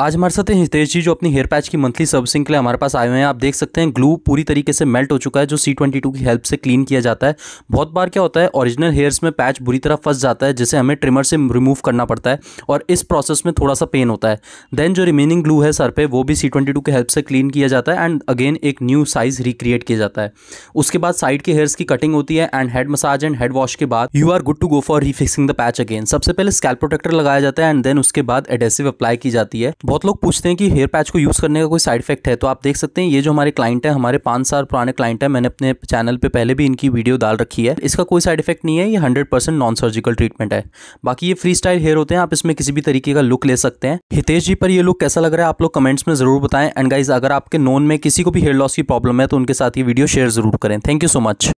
आज हमारे साथ हैं हितेश जी जो अपनी हेयर पैच की मंथली सर्विसिंग के लिए हमारे पास आए हुए हैं आप देख सकते हैं ग्लू पूरी तरीके से मेल्ट हो चुका है जो सी ट्वेंटी टू की हेल्प से क्लीन किया जाता है बहुत बार क्या होता है ओरिजिनल हेयर्स में पैच बुरी तरह फंस जाता है जिसे हमें ट्रिमर से रिमूव करना पड़ता है और इस प्रोसेस में थोड़ा सा पेन होता है देन जो रिमेनिंग ग्लू है सर पर वो भी सी ट्वेंटी टू की हेल्प से क्लीन किया जाता है एंड अगेन एक न्यू साइज रिक्रिएट किया जाता है उसके बाद साइड के हेयर्स की कटिंग होती है and head massage and head wash के बाद you are good to go for refixing the patch again सबसे पहले स्कैल प्रोटेक्टर लगाया जाता है एंड देन उसके बाद एडेसिव अप्लाई की जाती है बहुत लोग पूछते हैं कि हेयर पैच को यूज़ करने का कोई साइड इफेक्ट है तो आप देख सकते हैं ये जो हमारे क्लाइंट है हमारे पाँच साल पुराने क्लाइंट है मैंने अपने चैनल पे पहले भी इनकी वीडियो डाल रखी है इसका कोई साइड इफेक्ट नहीं है ये hundred percent non surgical treatment है बाकी ये फ्री स्टाइल हेयर होते हैं आप इसमें किसी भी तरीके का लुक ले सकते हैं हितेश जी पर ये लुक कैसा लग रहा है आप लोग कमेंट्स में ज़रूर बताएं एंड गाइज अगर आपके नोन में किसी को भी हेयर लॉस की प्रॉब्लम है तो उनके साथ ये वीडियो शेयर ज़रूर करें थैंक यू सो मच